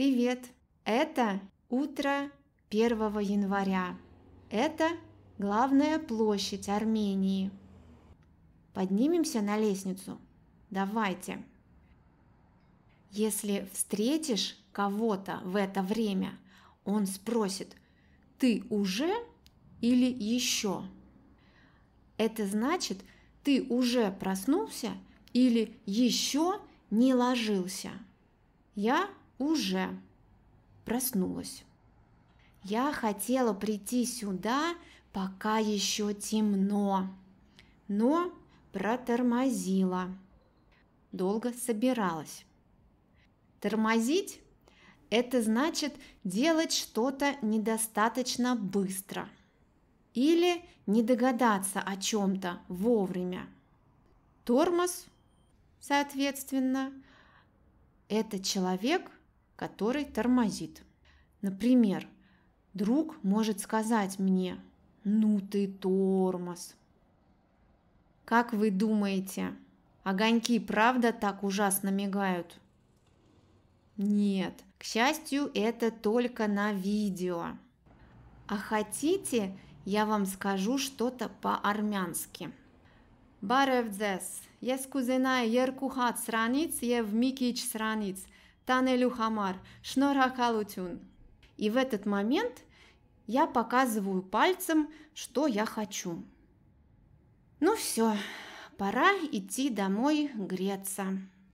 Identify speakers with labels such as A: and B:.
A: Привет! Это утро 1 января. Это главная площадь Армении. Поднимемся на лестницу. Давайте. Если встретишь кого-то в это время, он спросит, ты уже или еще? Это значит, ты уже проснулся или еще не ложился. Я уже проснулась. Я хотела прийти сюда, пока еще темно, но протормозила. Долго собиралась. Тормозить – это значит делать что-то недостаточно быстро или не догадаться о чем-то вовремя. Тормоз, соответственно, это человек – который тормозит. Например, друг может сказать мне «Ну ты тормоз». Как вы думаете, огоньки правда так ужасно мигают? Нет, к счастью, это только на видео. А хотите, я вам скажу что-то по-армянски. Բարև ձեզ։ Ես կուզենայի երկու հատ սրանից եւ մի քիչ սրանից Танелю Хамар, Шнорахалутюн. И в этот момент я показываю пальцем, что я хочу. Ну все, пора идти домой греться.